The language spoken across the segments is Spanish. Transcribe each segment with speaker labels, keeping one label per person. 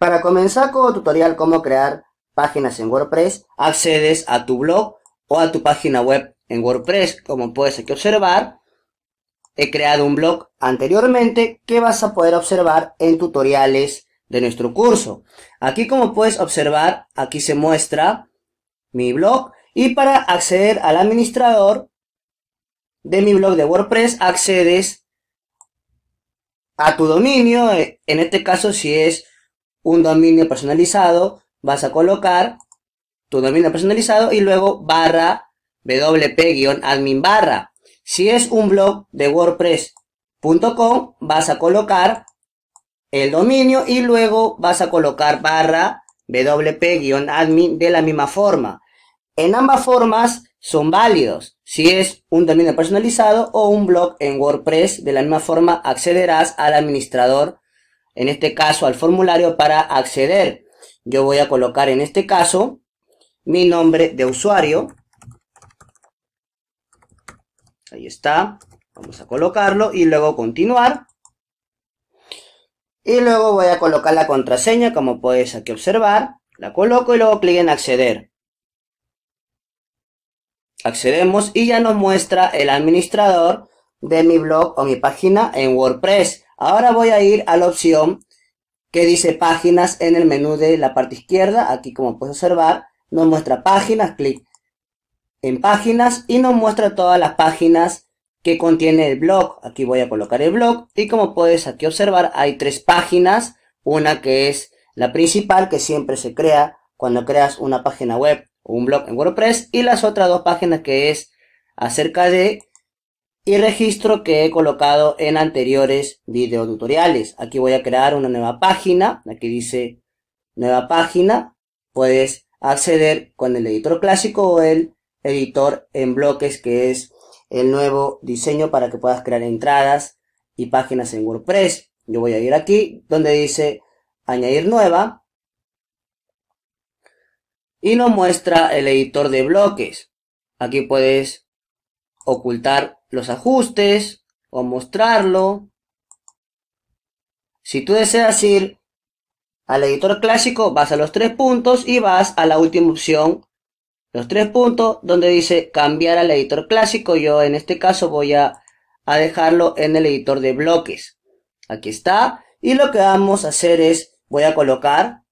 Speaker 1: Para comenzar con el tutorial cómo crear páginas en WordPress, accedes a tu blog o a tu página web en WordPress. Como puedes aquí observar, he creado un blog anteriormente que vas a poder observar en tutoriales de nuestro curso. Aquí como puedes observar, aquí se muestra mi blog y para acceder al administrador de mi blog de WordPress accedes a tu dominio, en este caso si es un dominio personalizado, vas a colocar tu dominio personalizado y luego barra wp-admin barra. Si es un blog de wordpress.com, vas a colocar el dominio y luego vas a colocar barra wp-admin de la misma forma. En ambas formas son válidos. Si es un dominio personalizado o un blog en WordPress, de la misma forma accederás al administrador en este caso al formulario para acceder. Yo voy a colocar en este caso mi nombre de usuario. Ahí está. Vamos a colocarlo y luego continuar. Y luego voy a colocar la contraseña, como puedes aquí observar. La coloco y luego clic en acceder. Accedemos y ya nos muestra el administrador de mi blog o mi página en WordPress. Ahora voy a ir a la opción que dice páginas en el menú de la parte izquierda. Aquí como puedes observar, nos muestra páginas, clic en páginas y nos muestra todas las páginas que contiene el blog. Aquí voy a colocar el blog y como puedes aquí observar hay tres páginas. Una que es la principal que siempre se crea cuando creas una página web o un blog en WordPress y las otras dos páginas que es acerca de y registro que he colocado en anteriores video tutoriales Aquí voy a crear una nueva página, aquí dice nueva página, puedes acceder con el editor clásico o el editor en bloques que es el nuevo diseño para que puedas crear entradas y páginas en WordPress. Yo voy a ir aquí donde dice añadir nueva y nos muestra el editor de bloques. Aquí puedes ocultar los ajustes o mostrarlo. Si tú deseas ir al editor clásico, vas a los tres puntos y vas a la última opción, los tres puntos, donde dice cambiar al editor clásico. Yo en este caso voy a, dejarlo en el editor de bloques. Aquí está. Y lo que vamos a hacer es, voy a colocar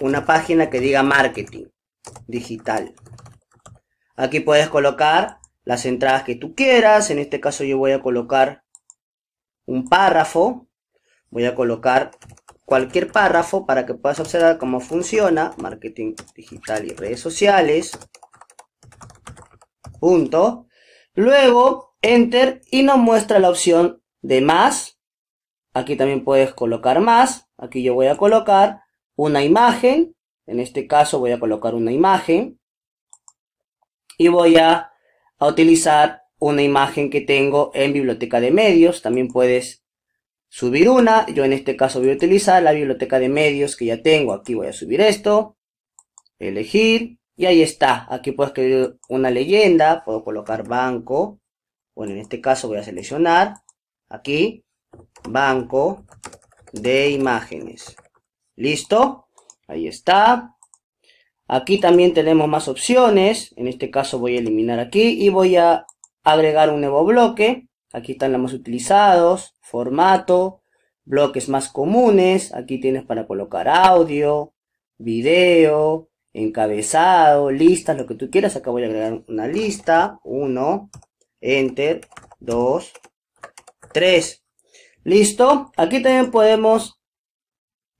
Speaker 1: una página que diga marketing digital. Aquí puedes colocar las entradas que tú quieras. En este caso yo voy a colocar un párrafo. Voy a colocar cualquier párrafo para que puedas observar cómo funciona. Marketing digital y redes sociales. Punto. Luego, Enter y nos muestra la opción de más. Aquí también puedes colocar más. Aquí yo voy a colocar una imagen. En este caso voy a colocar una imagen. Y voy a utilizar una imagen que tengo en biblioteca de medios. También puedes subir una. Yo en este caso voy a utilizar la biblioteca de medios que ya tengo. Aquí voy a subir esto. Elegir. Y ahí está. Aquí puedo escribir una leyenda. Puedo colocar banco. Bueno, en este caso voy a seleccionar. Aquí. Banco de imágenes. ¿Listo? Ahí está. Aquí también tenemos más opciones. En este caso voy a eliminar aquí y voy a agregar un nuevo bloque. Aquí están los más utilizados, formato, bloques más comunes. Aquí tienes para colocar audio, video, encabezado, listas, lo que tú quieras. Acá voy a agregar una lista. Uno, enter, dos, 3. ¿Listo? Aquí también podemos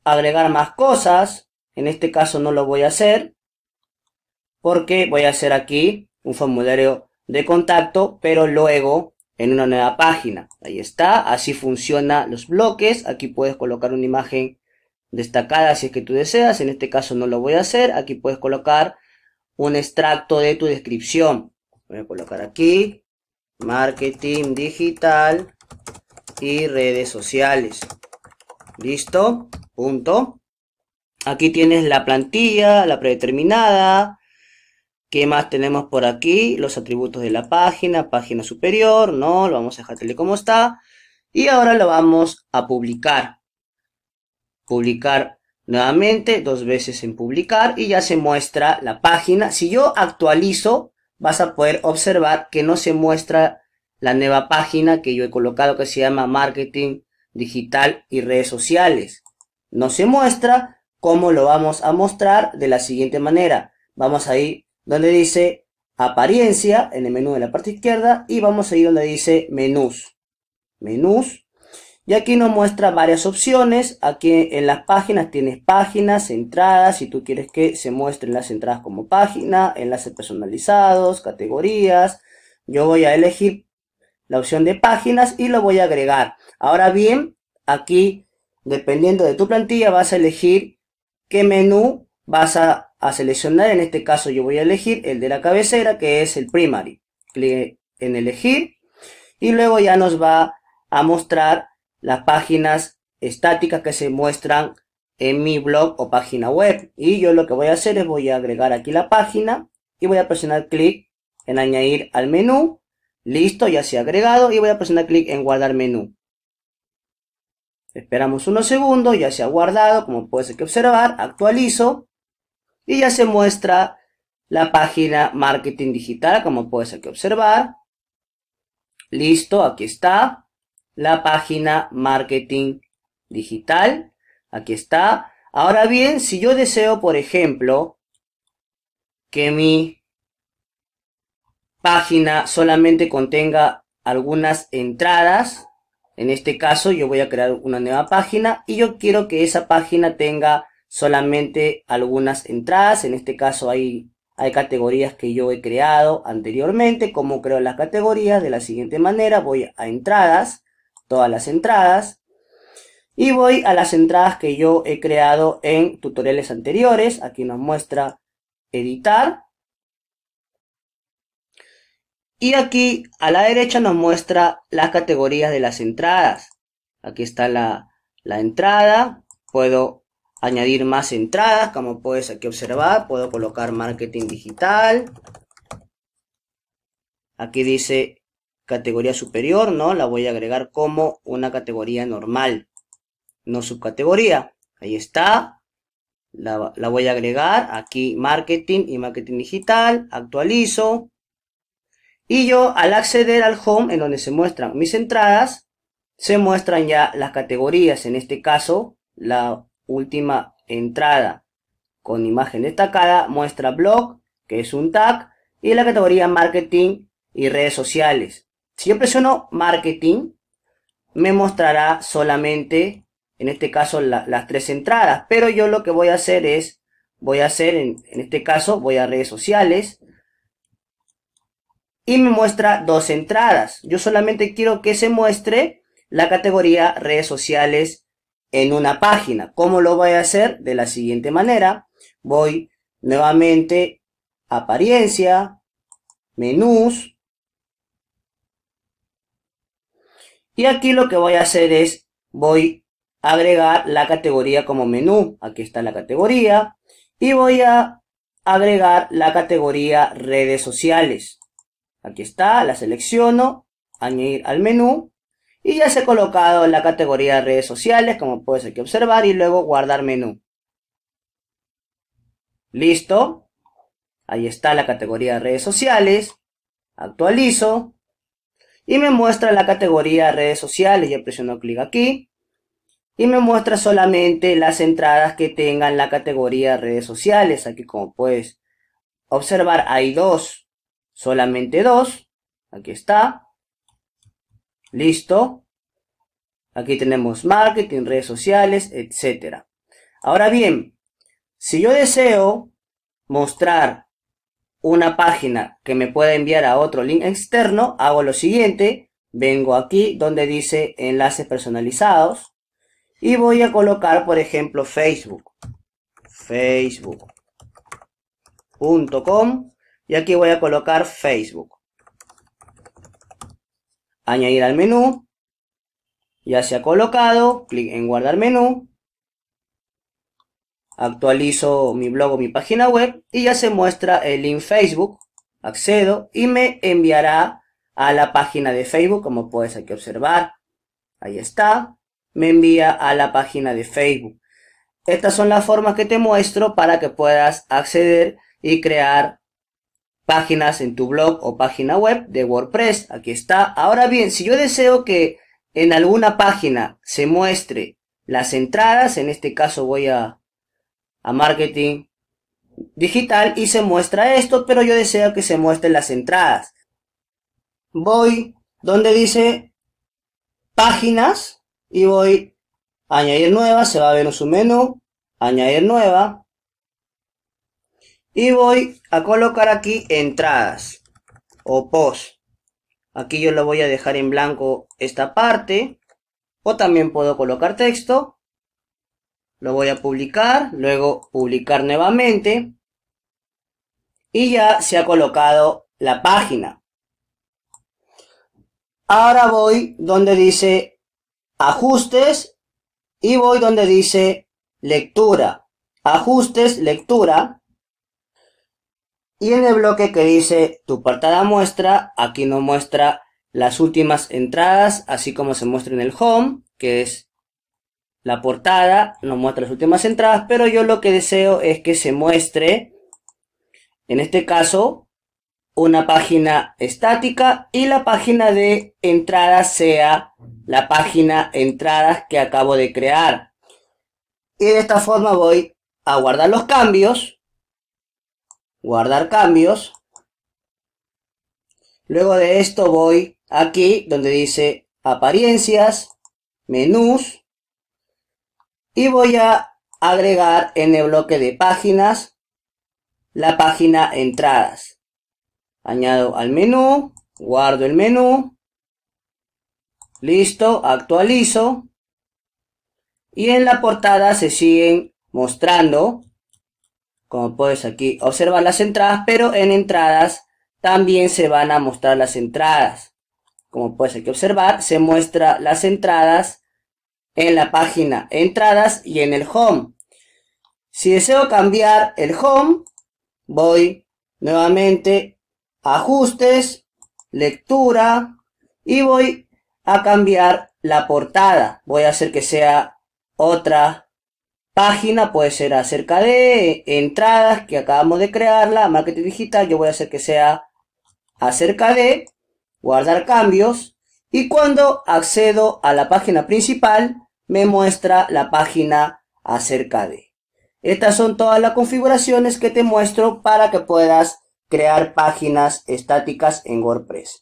Speaker 1: agregar más cosas. En este caso no lo voy a hacer porque voy a hacer aquí un formulario de contacto, pero luego en una nueva página. Ahí está, así funcionan los bloques. Aquí puedes colocar una imagen destacada si es que tú deseas. En este caso no lo voy a hacer. Aquí puedes colocar un extracto de tu descripción. Voy a colocar aquí marketing digital y redes sociales. Listo, punto. Aquí tienes la plantilla, la predeterminada, ¿Qué más tenemos por aquí? Los atributos de la página, página superior, ¿no? Lo vamos a dejar como está. Y ahora lo vamos a publicar. Publicar nuevamente, dos veces en publicar y ya se muestra la página. Si yo actualizo, vas a poder observar que no se muestra la nueva página que yo he colocado que se llama Marketing Digital y Redes Sociales. No se muestra, ¿cómo lo vamos a mostrar? De la siguiente manera. Vamos a ir donde dice apariencia en el menú de la parte izquierda y vamos a ir donde dice menús. Menús. Y aquí nos muestra varias opciones. Aquí en las páginas tienes páginas, entradas, si tú quieres que se muestren las entradas como página, enlaces personalizados, categorías. Yo voy a elegir la opción de páginas y lo voy a agregar. Ahora bien, aquí, dependiendo de tu plantilla, vas a elegir qué menú vas a a seleccionar. En este caso yo voy a elegir el de la cabecera que es el primary. Clic en elegir y luego ya nos va a mostrar las páginas estáticas que se muestran en mi blog o página web. Y yo lo que voy a hacer es voy a agregar aquí la página y voy a presionar clic en añadir al menú. Listo, ya se ha agregado y voy a presionar clic en guardar menú. Esperamos unos segundos, ya se ha guardado, como puedes observar, actualizo y ya se muestra la página marketing digital, como puedes aquí observar. Listo, aquí está. La página marketing digital. Aquí está. Ahora bien, si yo deseo, por ejemplo, que mi página solamente contenga algunas entradas, en este caso yo voy a crear una nueva página y yo quiero que esa página tenga solamente algunas entradas. En este caso hay, hay categorías que yo he creado anteriormente. Como creo las categorías? De la siguiente manera, voy a entradas, todas las entradas. Y voy a las entradas que yo he creado en tutoriales anteriores. Aquí nos muestra editar. Y aquí a la derecha nos muestra las categorías de las entradas. Aquí está la, la entrada. Puedo añadir más entradas, como puedes aquí observar, puedo colocar marketing digital. Aquí dice categoría superior, ¿no? La voy a agregar como una categoría normal, no subcategoría. Ahí está. La, voy a agregar aquí marketing y marketing digital. Actualizo. Y yo al acceder al home en donde se muestran mis entradas, se muestran ya las categorías. En este caso, la última entrada con imagen destacada muestra blog, que es un tag, y la categoría marketing y redes sociales. Si yo presiono marketing, me mostrará solamente, en este caso, las tres entradas. Pero yo lo que voy a hacer es, voy a hacer, en este caso, voy a redes sociales. Y me muestra dos entradas. Yo solamente quiero que se muestre la categoría redes sociales en una página. ¿Cómo lo voy a hacer? De la siguiente manera. Voy nuevamente a apariencia, menús. Y aquí lo que voy a hacer es, voy a agregar la categoría como menú. Aquí está la categoría. Y voy a agregar la categoría redes sociales. Aquí está, la selecciono, añadir al menú y ya se ha colocado en la categoría de redes sociales como puedes aquí observar y luego guardar menú. Listo. Ahí está la categoría de redes sociales. Actualizo. Y me muestra la categoría de redes sociales. Ya presiono clic aquí. Y me muestra solamente las entradas que tengan la categoría de redes sociales. Aquí como puedes observar hay dos. Solamente dos. Aquí está. ¿Listo? Aquí tenemos marketing, redes sociales, etc. Ahora bien, si yo deseo mostrar una página que me pueda enviar a otro link externo, hago lo siguiente. Vengo aquí donde dice enlaces personalizados y voy a colocar, por ejemplo, Facebook. Facebook.com y aquí voy a colocar Facebook añadir al menú, ya se ha colocado, clic en guardar menú, actualizo mi blog o mi página web y ya se muestra el link Facebook, accedo y me enviará a la página de Facebook como puedes aquí observar, ahí está, me envía a la página de Facebook. Estas son las formas que te muestro para que puedas acceder y crear páginas en tu blog o página web de WordPress. Aquí está. Ahora bien, si yo deseo que en alguna página se muestre las entradas, en este caso voy a, a marketing digital y se muestra esto, pero yo deseo que se muestren las entradas. Voy donde dice páginas y voy a añadir nueva, se va a ver en su menú, añadir nueva, y voy a colocar aquí entradas o post. Aquí yo lo voy a dejar en blanco esta parte. O también puedo colocar texto. Lo voy a publicar. Luego publicar nuevamente. Y ya se ha colocado la página. Ahora voy donde dice ajustes. Y voy donde dice lectura. Ajustes, lectura. Y en el bloque que dice tu portada muestra, aquí nos muestra las últimas entradas, así como se muestra en el home, que es la portada, nos muestra las últimas entradas, pero yo lo que deseo es que se muestre, en este caso, una página estática y la página de entradas sea la página entradas que acabo de crear. Y de esta forma voy a guardar los cambios guardar cambios. Luego de esto voy aquí donde dice apariencias, menús y voy a agregar en el bloque de páginas la página entradas. Añado al menú, guardo el menú, listo, actualizo y en la portada se siguen mostrando como puedes aquí observar las entradas, pero en entradas también se van a mostrar las entradas. Como puedes aquí observar, se muestra las entradas en la página entradas y en el home. Si deseo cambiar el home, voy nuevamente a ajustes, lectura y voy a cambiar la portada. Voy a hacer que sea otra página, puede ser acerca de entradas que acabamos de crearla, marketing digital, yo voy a hacer que sea acerca de, guardar cambios y cuando accedo a la página principal me muestra la página acerca de. Estas son todas las configuraciones que te muestro para que puedas crear páginas estáticas en WordPress.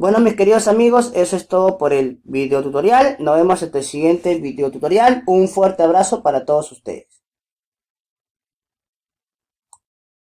Speaker 1: Bueno, mis queridos amigos, eso es todo por el video tutorial. Nos vemos en el siguiente video tutorial. Un fuerte abrazo para todos ustedes.